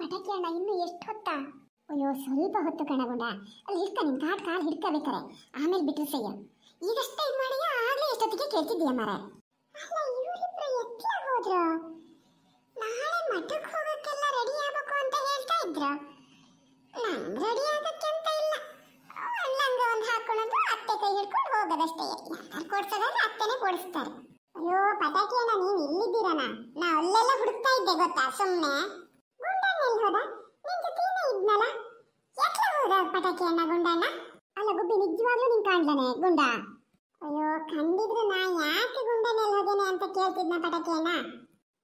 ಪಟಾಕಿ ಅಣ್ಣ ಇನ್ನು ಎಷ್ಟು ಹೊತ್ತ ಅಯ್ಯೋ ಸ್ವಲ್ಪ ಹೊತ್ತು ಕಣಗುಂಡ ಅಲ್ಲಿ ಹಿಡ್ಕ ನಿನ್ ಕಾಟ್ ಕಾಲ್ ಹಿಡ್ಕೋಬೇಕಾರೆ ಆಮೇಲೆ ಬಿಟ್ರು ಸಯ್ಯ ಈಗಷ್ಟೇ ಇದು ಮಾಡಿಯ ಆಗ್ಲೇ ಎಷ್ಟೊತ್ತಿಗೆ ಕೇಳ್ತಿದ್ದೀಯ ಮರ ಹೋದ್ರು ನಾಳೆ ಮಠಕ್ಕೆ ಹೋಗಕ್ಕೆಲ್ಲ ರೆಡಿ ಆಗಬೇಕು ಅಂತ ಹೇಳ್ತಾ ಇದ್ರು ನಾನು ರೆಡಿ ಆಗಕ್ಕೆ ಅಂತ ಇಲ್ಲ ಅಣ್ಣಂಗ ಒಂದು ಹಾಕೊಳ್ಳೋದು ಅತ್ತೆ ಕೈ ಹಿಡ್ಕೊಂಡು ಹೋಗೋದಷ್ಟೇ ಯಾರು ಕೊಡ್ಸೋದಾದ್ರೆ ಅತ್ತೆನೇ ಕೊಡಿಸ್ತಾರೆ ಅಯ್ಯೋ ಪಟಾಕಿ ಅಣ್ಣ ನೀವು ಇಲ್ಲಿದ್ದೀರಣ್ಣ ನಾ ಅಲ್ಲೆಲ್ಲ ಹುಡುಕ್ತಾ ಇದ್ದೆ ಗೊತ್ತಾ ಸುಮ್ಮನೆ ಹೋದ ನಿನ್ ಜೊತೆನೇ ಇದ್ನಲ್ಲ ಎಟ್ಲ ಹೋದ ಪಟಾಕಿ ಗುಂಡಣ್ಣ ಅಲ್ಲ ಗುಬ್ಬಿ ನಿಜವಾಗ್ಲೂ ನಿನ್ ಕಾಣ್ದಾನೆ ಗುಂಡ ಅಯ್ಯೋ ಕಂಡಿದ್ರು ನಾ ಯಾಕೆ ಗುಂಡನೆಲ್ಲ ಹೋದೇನೆ ಅಂತ ಕೇಳ್ತಿದ್ನ ಪಟಾಕಿ ಅಣ್ಣ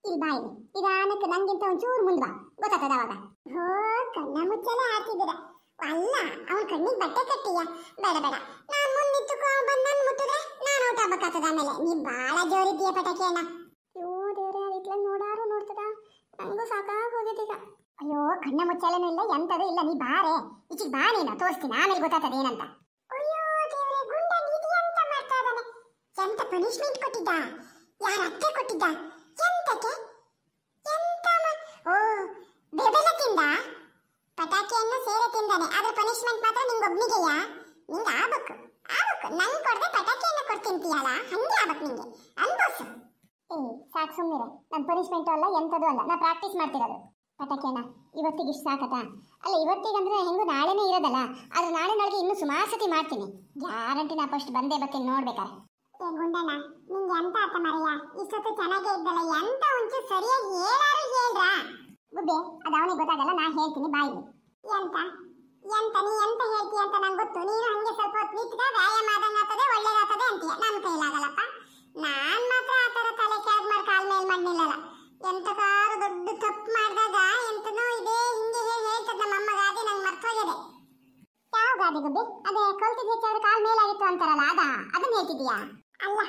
ಇಲ್ಲಿ ಬಾ ಇಲ್ಲಿ ನಿಧಾನಕ್ಕೆ ನಂಗಿಂತ ಒಂಚೂರು ಮುಂದೆ ಬಾ ಗೊತ್ತಾಗ್ತದ ಅವಾಗ ಹೋ ಕಣ್ಣ ಮುಚ್ಚಲೇ ಹಾಕಿದ್ದೀರ ಅಲ್ಲ ಅವನ ಕಣ್ಣಿಗೆ ಬಟ್ಟೆ ಕಟ್ಟಿಯ ಬೇಡ ಬೇಡ ನಾನು ಮುಂದೆ ನಿಂತುಕೋ ಬಂದು ನನ್ನ ಮುಟ್ಟಿದ್ರೆ ನಾನು ಊಟ ಹಬ್ಬಕ್ಕಾಗ್ತದ ಆಮೇಲೆ ನೀ ಭಾಳ ಜೋರಿದ್ದೀಯ ಪಟಾಕಿ ಅಣ್ಣ ಅಯ್ಯೋ ದೇವ್ರೆ ಅದಿತ್ಲ ನೋಡಾರು ನೋಡ್ತದ ನನಗೂ ಸಾಕಾಗಿ ಹೋಗೈತೀಗ ಅಯ್ಯೋ ಕಣ್ಣ ಮುಚ್ಚಾಲೆನೂ ಇಲ್ಲ ಎಂತದೂ ಇಲ್ಲ ನೀ ಬಾರೆ ಈಚಿಗೆ ಬಾ ನೀನು ತೋರಿಸ್ತೀನಿ ಆಮೇಲೆ ಗೊತ್ತಾಗ್ತದೆ ಏನಂತ ಅಯ್ಯೋ ದೇವರೇ ಗುಂಡ ನೀತಿ ಅಂತ ಮಾಡ್ತಾ ಇದ್ದಾನೆ ಎಂತ ಪನಿಷ್ಮೆಂಟ್ ಕೊಟ್ಟಿದ್ದ ಯಾರ ಅತ್ತೆ ಕೊಟ್ಟಿದ್ದ ಎಂತಕ್ಕೆ ಎಂತ ಓ ಬೆಬೆಲೆ ತಿಂದ ಪಟಾಕಿಯನ್ನು ಸೇರೆ ತಿಂದಾನೆ ಆದ್ರೆ ಪನಿಷ್ಮೆಂಟ್ ಮಾತ್ರ ನಿಂಗೊಬ್ನಿಗೆಯಾ ನಿಂಗೆ ಆಗ್ಬೇಕು ಆಗ್ಬೇಕು ನಂಗೆ ಕೊಡದೆ ಪಟಾಕಿಯನ್ನು ಕೊಡ್ತಿಂತೀಯಲ್ಲ ಹಂಗೆ ಆಗ್ಬೇಕು ನಿಂಗೆ ಸಾಕು ಸುಮ್ಮನೆ ನನ್ನ ಪನಿಷ್ಮೆಂಟು ಅಲ್ಲ ಎಂಥದ್ದು ಅಲ್ಲ ನಾ ಪ್ರಾಕ್ಟೀಸ್ ಮಾಡ್ತಿರೋದು ಪಟಾಕಿಯಣ್ಣ ಇವತ್ತಿಗೆ ಇಷ್ಟು ಸಾಕತ್ತಾ ಅಲ್ಲ ಇವತ್ತಿಗಂದ್ರೆ ಹೆಂಗೂ ನಾಳೆನೇ ಇರೋದಲ್ಲ ಆದ್ರೆ ನಾಳೆ ನಾಳೆಗೆ ಇನ್ನೂ ಸುಮಾರು ಸತಿ ಮಾಡ್ತೀನಿ ಗ್ಯಾರಂಟಿ ನಾ ಫಸ್ಟ್ ಬಂದೇ ಬರ್ತೀನಿ ನೋಡ್ಬೇಕಾರೆ ಏ ಗುಂಡಣ್ಣ ನಿಂಗೆ ಎಂತ ಆತ ಮರೆಯ ಇಷ್ಟೊತ್ತು ಚೆನ್ನಾಗೇ ಇದ್ದಲ್ಲ ಎಂತ ಉಂಚು ಸರಿಯಾಗಿ ಹೇಳಾರು ಹೇಳ್ರ ಗುಬ್ಬೆ ಅದು ಅವನಿಗೆ ಗೊತ್ತಾಗಲ್ಲ ನಾ ಹೇಳ್ತೀನಿ ಬಾಯಿಗೆ ಎಂತ ಎಂತ ನೀ ಎಂತ ಹೇಳ್ತಿ ಅಂತ ನಂಗೆ ಗೊತ್ತು ನೀನು ಹಂಗೆ ಸ್ವಲ್ಪ ಹೊತ್ತು ನಿಂತ್ಕ ವ್ಯಾಯಾಮ ಆದಂಗೆ ಆಗ್ತದೆ ಒಳ್ಳೇದಾಗ್ತದೆ ಅಂತೀಯ ನನ್ನ ಕೈಲಾಗಲ್ಲಪ್ಪ ನಾ ಎಂತಕಾರು ದೊಡ್ಡ ತಪ್ಪು ಮಾಡಿದಾಗ ಎಂತನೋ ಇದೆ ಹಿಂಗೆ ಹೇಳಿ ಹೇಳ್ತದ ನಮ್ಮ ಅಮ್ಮ ಗಾದೆ ನಂಗೆ ಮರ್ತೋಗಿದೆ ಯಾವ ಗಾದೆ ಗುಬ್ಬಿ ಅದೇ ಕಲ್ತಿದ್ ಹೆಚ್ಚಾದ್ರು ಕಾಲ್ ಮೇಲಾಗಿತ್ತು ಅಂತಾರಲ್ಲ ಅದ ಅದನ್ನ ಹೇಳ್ತಿದ್ಯಾ ಅಲ್ಲ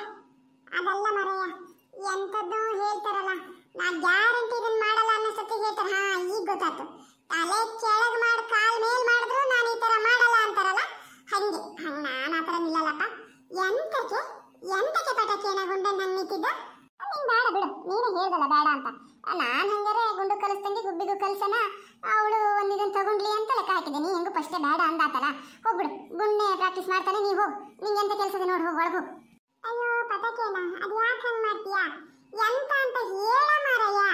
ಅದಲ್ಲ ಮರೆಯ ಎಂತದ್ದು ಹೇಳ್ತಾರಲ್ಲ ನಾ ಗ್ಯಾರಂಟಿ ಇದನ್ನ ಮಾಡಲ್ಲ ಅನ್ನೋ ಸತಿ ಹೇಳ್ತಾರೆ ಹಾ ಈಗ ಗೊತ್ತಾಯ್ತು ತಲೆ ಕೆಳಗೆ ಬೇಡ ಅಂತ ನಾನು ಹಂಗಾರೆ ಗುಂಡು ಕಲಿಸ್ದಂಗೆ ಗುಬ್ಬಿಗೂ ಕಲಿಸೋಣ ಅವಳು ಒಂದು ಇದನ್ನು ತಗೊಂಡ್ಲಿ ಅಂತ ಲೆಕ್ಕ ಹಾಕಿದ್ದೀನಿ ಹೆಂಗೂ ಫಸ್ಟೇ ಬೇಡ ಆತಲ್ಲ ಹೋಗ್ಬಿಡು ಗುಂಡೆ ಪ್ರಾಕ್ಟೀಸ್ ಮಾಡ್ತಾನೆ ನೀವು ಹೋಗು ನಿಂಗೆ ಎಂತ ಕೆಲಸದ ನೋಡಿ ಹೋಗು ಒಳಗು ಅಯ್ಯೋ ಪತಕೇನ ಅದು ಯಾಕೆ ಹಂಗೆ ಮಾಡ್ತೀಯಾ ಎಂತ ಅಂತ ಹೇಳ ಮಾರಯ್ಯ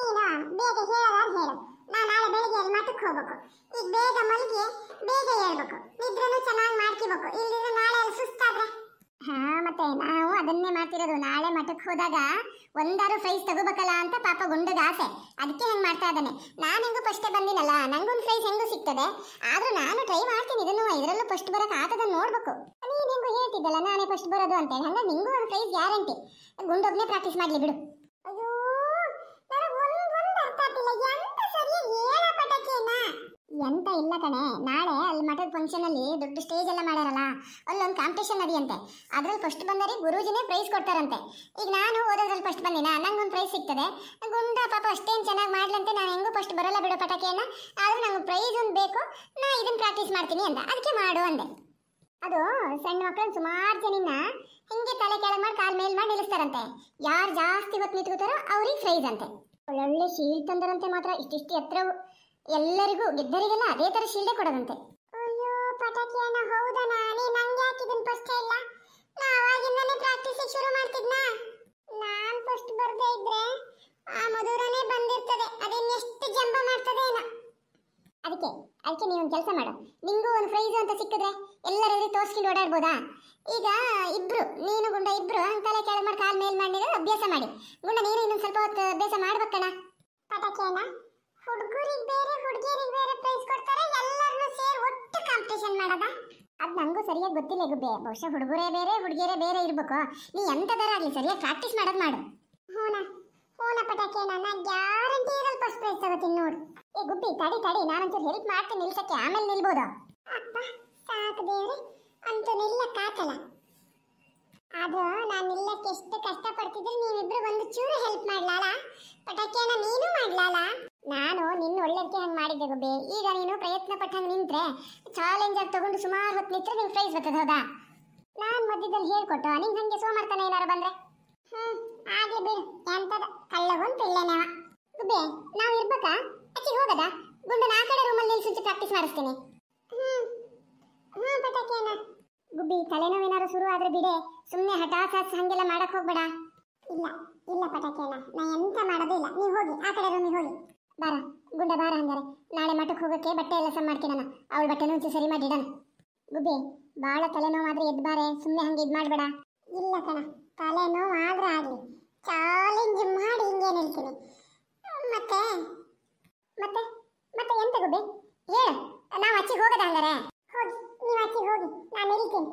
ನೀನು ಬೇಗ ಹೇಳೋದು ಹೇಳು ನಾ ನಾಳೆ ಬೆಳಿಗ್ಗೆ ಅಲ್ಲಿ ಮಠಕ್ಕೆ ಹೋಗ್ಬೇಕು ಈಗ ಬೇಗ ಮಲಗಿ ಬೇಗ ಹೇಳ್ಬೇಕು ನಿದ್ರೆನೂ ಚೆನ್ನಾಗಿ ಮಾಡ್ಕೋಬೇಕು ಇಲ್ಲಿದ್ರೆ ನಾಳೆ ಅಲ್ಲಿ ಸುಸ್ತಾದ್ರೆ ಹಾ ಮತ್ತೆ ನಾವು ಅದನ್ನೇ ಮಾಡ್ತಿರೋದು ನಾಳೆ ಮಠಕ್ಕೆ ಹೋದಾಗ ಒಂದಾರು ಫ್ರೈಸ್ ತಗೋಬೇಕಲ್ಲ ಅಂತ ಪಾಪ ಗುಂಡದ ಆಸೆ ಅದಕ್ಕೆ ಹೆಂಗ್ ಮಾಡ್ತಾ ಇದ್ದಾನೆ ನಾನು ಹೆಂಗೂ ಫಸ್ಟ್ ಬಂದಿನಲ್ಲ ನಂಗೊಂದು ಫ್ರೈಸ್ ಹೆಂಗೂ ಸಿಗ್ತದೆ ಆದ್ರೂ ನಾನು ಟ್ರೈ ಮಾಡ್ತೀನಿ ಇದನ್ನು ಇದರಲ್ಲೂ ಫಸ್ಟ್ ಬರೋಕೆ ಆಗದ ನೋಡ್ಬೇಕು ನೀನು ಹೆಂಗೂ ಹೇಳ್ತಿದ್ದಲ್ಲ ನಾನೇ ಫಸ್ಟ್ ಬರೋದು ಅಂತ ಹಂಗ ನಿಂಗೂ ಒಂದು ಫ್ರೈಸ್ ಗ್ಯಾರಂಟಿ ಗುಂಡೊಬ್ಬನೇ ಪ್ರಾಕ್ಟೀಸ್ ಮಾಡಲಿ ಬಿಡು ಎಂತ ಇಲ್ಲ ಕಣೆ ನಾಳೆ ಅಲ್ಲಿ ಮಠದ ಫಂಕ್ಷನಲ್ಲಿ ದೊಡ್ಡ ಸ್ಟೇಜ್ ಎಲ್ಲ ಮಾಡ್ಯಾರಲ್ಲ ಅಲ್ಲೊಂದು ಕಾಂಪಿಟೇಷನ್ ನಡೆಯಂತೆ ಅದ್ರಲ್ಲಿ ಫಸ್ಟ್ ಬಂದರೆ ಗುರುಜಿನೇ ಪ್ರೈಸ್ ಕೊಡ್ತಾರಂತೆ ಈಗ ನಾನು ಓದೋದ್ರಲ್ಲಿ ಫಸ್ಟ್ ಬಂದಿನ ಒಂದು ಪ್ರೈಸ್ ಸಿಗ್ತದೆ ಗುಂಡ ಪಾಪ ಅಷ್ಟೇನು ಚೆನ್ನಾಗಿ ಮಾಡ್ಲಂತೆ ನಾನು ಹೆಂಗೂ ಫಸ್ಟ್ ಬರೋಲ್ಲ ಬಿಡೋ ಪಟಾಕಿಯನ್ನು ಆದರೂ ನಂಗೆ ಪ್ರೈಸ್ ಒಂದು ಬೇಕು ನಾ ಇದನ್ನು ಪ್ರಾಕ್ಟೀಸ್ ಮಾಡ್ತೀನಿ ಅಂತ ಅದಕ್ಕೆ ಮಾಡು ಅಂದೆ ಅದು ಸಣ್ಣ ಮಕ್ಕಳು ಸುಮಾರು ಜನಿನ ಹಿಂಗೆ ತಲೆ ಕೆಳಗೆ ಮಾಡಿ ಕಾಲ್ ಮೇಲೆ ಮಾಡಿ ನಿಲ್ಲಿಸ್ತಾರಂತೆ ಯಾರು ಜಾಸ್ತಿ ಹೊತ್ತು ನಿಂತ್ಕೋತಾರೋ ಅವ್ರಿಗೆ ಪ್ರೈಸ್ ಅಂತೆ ಒಳ್ಳೊಳ್ಳೆ ಶೀಲ್ ತಂದರಂತೆ ಮಾತ್ರ ಇಷ್ಟಿಷ್ಟು ಎತ್ತರವು ಎಲ್ಲರಿಗೂ ಗೆದ್ದರಿಗೆಲ್ಲ ಅದೇ ತರ ಶೀಲ್ಡೆ ಕೊಡೋದಂತೆ ಅಯ್ಯೋ ಪಟಾಕಿ ಅಣ್ಣ ಹೌದಾ ನಾನೇ ನಂಗೆ ಯಾಕೆ ಇದನ್ನ ಫಸ್ಟ್ ಇಲ್ಲ ನಾ ಅವಾಗಿಂದನೇ ಪ್ರಾಕ್ಟೀಸ್ ಶುರು ಮಾಡ್ತಿದ್ನಾ ನಾನ್ ಫಸ್ಟ್ ಬರ್ದೇ ಇದ್ರೆ ಆ ಮಧುರನೇ ಬಂದಿರ್ತದೆ ಎಷ್ಟು ಜಂಬ ಮಾಡ್ತದೆ ಏನೋ ಅದಕ್ಕೆ ಅದಕ್ಕೆ ನೀವು ಒಂದು ಕೆಲಸ ಮಾಡು ನಿಂಗೂ ಒಂದು ಪ್ರೈಸ್ ಅಂತ ಸಿಕ್ಕಿದ್ರೆ ಎಲ್ಲರಲ್ಲಿ ತೋರಿಸ್ಕೊಂಡು ಓಡಾಡ್ಬೋದಾ ಈಗ ಇಬ್ರು ನೀನು ಗುಂಡ ಇಬ್ರು ತಲೆ ಕೆಳಗೆ ಮಾಡಿ ಕಾಲು ಮೇಲೆ ಮಾಡಿದ್ರೆ ಅಭ್ಯಾಸ ಮಾಡಿ ಗುಂಡ ನೀನು ಇನ್ನೊಂದು ಸ್ವಲ್ಪ ಹೊತ್ತು ಅಭ್ಯಾಸ ಮಾಡ್ಬೇಕಣ್ಣ ಪಟಾಕಿ ಅಣ್ಣ ಹುಡುಗರಿಗೆ ಬೇರೆ ಹುಡುಗಿಯರಿಗೆ ಬೇರೆ ಪ್ರೈಸ್ ಕೊಡ್ತಾರೆ ಎಲ್ಲರನ್ನೂ ಸೇರಿ ಒಟ್ಟು ಕಾಂಪಿಟೇಷನ್ ಮಾಡದ ಅದು ನನಗೂ ಸರಿಯಾಗಿ ಗೊತ್ತಿಲ್ಲ ಗುಬ್ಬೆ ಬಹುಶಃ ಹುಡುಗರೇ ಬೇರೆ ಹುಡುಗಿಯರೇ ಬೇರೆ ಇರಬೇಕು ನೀ ಎಂಥದರ ಆಗಲಿ ಸರಿಯಾಗಿ ಪ್ರಾಕ್ಟೀಸ್ ಮಾಡೋದು ಮಾಡು ಹೂನ ಹೂನ ಪಟಾಕಿ ನನ್ನ ಗ್ಯಾರಂಟಿ ಫಸ್ಟ್ ಪ್ರೈಸ್ ತಗೋತೀನಿ ನೋಡು ಏ ಗುಬ್ಬಿ ತಡಿ ತಡಿ ನಾನಂತೂ ಹೆಲ್ಪ್ ಮಾಡ್ತೀನಿ ನಿಲ್ಸಕ್ಕೆ ಆಮೇಲೆ ನಿಲ್ಬೋದು ಅಪ್ಪ ಸಾಕು ದೇವ್ರೆ ಅಂತೂ ನಿಲ್ಲಕ್ಕಾಗಲ್ಲ ಅದು ನಾನು ನಿಲ್ಲಕ್ಕೆ ಎಷ್ಟು ಕಷ್ಟಪಡ್ತಿದ್ರೆ ನೀವಿಬ್ರು ಒಂದು ಚೂರು ಹೆಲ್ಪ್ ಮಾಡ್ಲಾಲ ಪಟಾಕಿಯನ್ನ ನೀನು ಮಾಡ್ಲಾಲ ನಾನು ನಿನ್ನ ಒಳ್ಳೆದಕ್ಕೆ ಹಂಗೆ ಮಾಡಿದ್ದೆ ಗೊಬ್ಬೆ ಈಗ ನೀನು ಪ್ರಯತ್ನ ಪಟ್ಟಂಗೆ ನಿಂತ್ರೆ ಚಾಲೆಂಜ್ ಆಗಿ ತಗೊಂಡು ಸುಮಾರು ಹೊತ್ತು ನಿಂತರೆ ನಿಂಗೆ ಪ್ರೈಸ್ ಬರ್ತದೆ ಹೌದಾ ನಾನು ಮಧ್ಯದಲ್ಲಿ ಹೇಳ್ಕೊಟ್ಟು ನಿಂಗೆ ಹಂಗೆ ಸೋಮಾರ್ತಾನೆ ಏನಾರು ಬಂದರೆ ಹ್ಞೂ ಆಗಲಿ ಬಿಡು ಎಂತದ ಕಳ್ಳಗೊಂದು ಇಲ್ಲೇನೇವ ಗುಬ್ಬೆ ನಾವು ಇರ್ಬೇಕಾ ಅಚ್ಚಿಗೆ ಹೋಗದ ಗುಂಡು ನಾ ಕಡೆ ರೂಮಲ್ಲಿ ನಿಲ್ಸುಚ್ಚಿ ಪ್ರಾಕ್ಟೀಸ್ ಮಾಡಿಸ್ತೀನಿ ಹ್ಞೂ ಹ್ಞೂ ಪಟಾಕಿಯನ್ನ ಗುಬ್ಬಿ ತಲೆನೋವೇನಾರು ಶುರು ಆದ್ರೆ ಬಿಡೆ ಸುಮ್ಮನೆ ಹಾಸ್ ಹಂಗೆಲ್ಲ ಮಾಡಕ್ಕೆ ಹೋಗ್ಬೇಡ ಇಲ್ಲ ಇಲ್ಲ ಪಟಾಕಿಯನ್ನ ನಾ ಎಂತ ಮಾಡೋದೇ ಇಲ್ಲ ನೀವು ಹೋಗಿ ಆ ಕಡೆ ರೂಮಿಗೆ ಹೋಗಿ ಬಾರ ಗುಂಡ ಬಾರ ಹಂಗಾರೆ ನಾಳೆ ಮಠಕ್ಕೆ ಹೋಗೋಕ್ಕೆ ಬಟ್ಟೆ ಎಲ್ಲ ಸಮ್ ಮಾಡ್ತೀನಣ್ಣ ಅವಳ ಬಟ್ಟೆನೂ ಒಂಚೂರು ಸರಿ ಮಾಡಿಡಣ ಗುಬ್ಬಿ ಭಾಳ ತಲೆನೋವಾದ್ರೆ ಎದ್ದು ಬಾರೆ ಸುಮ್ಮನೆ ಹಂಗೆ ಇದು ಮಾಡಬೇಡ ಇಲ್ಲ ಕಣ ತಲೆನೋವು ಆದ್ರೆ ಆಗಲಿ ಚಾಲೆಂಜ್ ಮಾಡಿ ಹಿಂಗೆ ನಿಲ್ತೀನಿ ಮತ್ತೆ ಮತ್ತೆ ಮತ್ತೆ ಎಂತ ಗುಬ್ಬಿ ಹೇಳು ನಾವು ಅಚ್ಚಿಗೆ ಹೋಗೋದ ಹಂಗಾರೆ ಹೋಗಿ ನೀವು ಅಚ್ಚಿಗೆ ಹೋಗಿ ನಾನು ನಿಲ್ತೀನಿ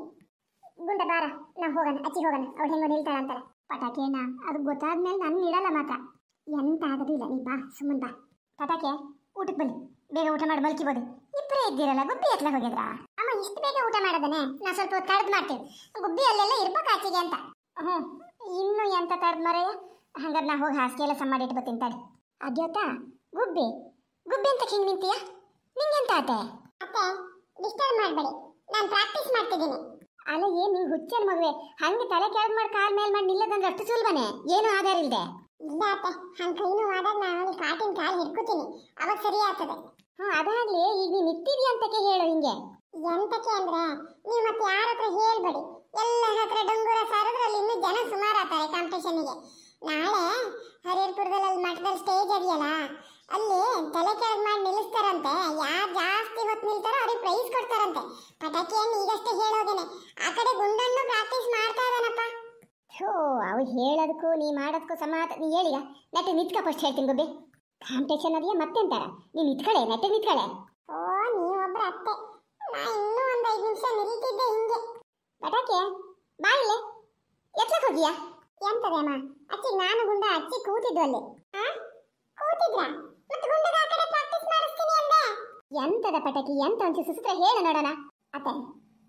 ಗುಂಡ ಬಾರ ನಾವು ಹೋಗೋಣ ಅಚ್ಚಿಗೆ ಹೋಗೋಣ ಅವಳು ಹೆಂಗೋ ನಿಲ್ತಾಳ ಅಂತಾರೆ ಪಟಾಕಿ ಅದು ಗೊತ್ತಾದ್ಮೇಲೆ ನಾನು ನಿಡಲ್ಲ ಮಾತಾ ಎಂತ ಆಗೋದಿಲ್ಲ ನೀ ಬಾ ಸುಮ್ಮನೆ ಬಾ ತಾತಾಕೆ ಊಟಕ್ಕೆ ಬನ್ನಿ ಬೇಗ ಊಟ ಮಾಡಿ ಮಲ್ಕಿಬೋದು ಇಬ್ಬರೇ ಇದ್ದೀರಲ್ಲ ಗುಬ್ಬಿ ಎತ್ತಲ ಹೋಗಿದ್ರಾ ಅಮ್ಮ ಇಷ್ಟು ಬೇಗ ಊಟ ಮಾಡದನೆ ನಾನು ಸ್ವಲ್ಪ ಹೊತ್ತು ತಡೆದು ಮಾಡ್ತೀವಿ ಗುಬ್ಬಿ ಅಲ್ಲೆಲ್ಲ ಇರ್ಬೇಕು ಆಚೆಗೆ ಅಂತ ಹ್ಞೂ ಇನ್ನು ಎಂತ ತಡೆದು ಮಾರಯ್ಯ ಹಂಗಾರೆ ನಾ ಹೋಗಿ ಹಾಸಿಗೆ ಎಲ್ಲ ಸಮ್ಮಾಡಿಟ್ಟು ಬರ್ತೀನಿ ತಡಿ ಅದ್ಯೋತಾ ಗುಬ್ಬಿ ಗುಬ್ಬಿ ಅಂತ ಹಿಂಗೆ ನಿಂತೀಯ ನಿಂಗೆಂತ ಆತೆ ಅತ್ತೆ ಡಿಸ್ಟರ್ಬ್ ಮಾಡಬೇಡಿ ನಾನು ಪ್ರಾಕ್ಟೀಸ್ ಮಾಡ್ತಿದ್ದೀನಿ ಅಲ್ಲ ಏನು ನಿಂಗೆ ಹುಚ್ಚಲ್ ಮಗುವೆ ಹಂಗೆ ತಲೆ ಕೆಳಗೆ ಮಾಡಿ ಕಾಲ್ ಮೇಲೆ ಮಾಡಿ ನಿಲ್ಲದಂದ್ರೆ ಅಷ್ಟು ಸುಲಭನೇ ಏನೂ ಆಧಾರ ಇಲ್ಲದೆ ಇಲ್ಲ ಅತ್ತೆ ಹಂಗೆ ಕೈ ನೋವು ಆದಾಗ ನಾನು ಅವ್ನಿಗೆ ಕಾಟಿನ ಕಾಲು ಹಿಡ್ಕೋತೀನಿ ಅವಾಗ ಸರಿ ಆಗ್ತದೆ ಹಾ ಅದಾಗ್ಲಿ ಈಗ ನೀನು ಇರ್ತೀವಿ ಅಂತಕ್ಕೆ ಹೇಳು ಹಿಂಗೆ ಎಂತಕ್ಕೆ ಅಂದ್ರೆ ನೀವು ಮತ್ತೆ ಯಾರ ಹತ್ರ ಹೇಳ್ಬೇಡಿ ಎಲ್ಲ ಹತ್ರ ಅವ್ನು ಹೇಳೋದಕ್ಕೂ ನೀ ಮಾಡೋದಕ್ಕೂ ಸಮಾತ ನೀ ಹೇಳಿಗ ನೆಟ್ಟು ನಿತ್ಕ ಫಸ್ಟ್ ಹೇಳ್ತೀನಿ ಗುಬ್ಬಿ ಕಾಂಪಿಟೇಷನ್ ಅದೆಯಾ ಮತ್ತೆ ಅಂತಾರ ನೀನು ನಿತ್ಕಳೆ ನೆಟ್ಟು ನಿತ್ಕಳೆ ಓ ನೀವೊಬ್ಬರ ಅತ್ತೆ ನಾ ಇನ್ನೂ ಒಂದು ಐದು ನಿಮಿಷ ನಿಲ್ತಿದ್ದೆ ಹಿಂಗೆ ಪಟಾಕೆ ಬಾಯಿಲೆ ಎತ್ಲಕ್ಕೆ ಹೋಗಿಯಾ ಎಂತದೆ ಅಮ್ಮ ಅಚ್ಚಿ ನಾನು ಗುಂಡ ಅಚ್ಚಿ ಕೂತಿದ್ದು ಅಲ್ಲಿ ಕೂತಿದ್ರಾ ಮತ್ತೆ ಗುಂಡದ ಆ ಪ್ರಾಕ್ಟೀಸ್ ಮಾಡಿಸ್ತೀನಿ ಅಂದೆ ಎಂತದ ಪಟಾಕಿ ಎಂತ ಅನ್ಸಿ ಸುಸ್ತ್ರ ಹೇಳು ನೋಡೋಣ ಅತ್ತೆ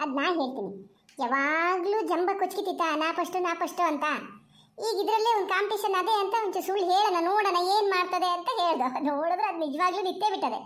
ಅದು ನಾ ಹೇಳ್ತೀನಿ ಯಾವಾಗಲೂ ಜಂಬ ಕೊಚ್ಕಿತಿತ್ತ ನಾ ಫಸ್ಟ್ ನಾ ಫಸ್ಟ್ ಅಂತ ಈಗ ಇದರಲ್ಲಿ ಒಂದು ಕಾಂಪಿಟೇಷನ್ ಅದೇ ಅಂತ ಒಂಚೂರು ಸುಳ್ಳು ಹೇಳೋಣ ನೋಡೋಣ ಏನ್ ಮಾಡ್ತದೆ ಅಂತ ಹೇಳ್ದ ನೋಡಿದ್ರೆ ಅದು ನಿಜವಾಗ್ಲೂ ನಿತ್ತೇ ಬಿಟ್ಟದೆ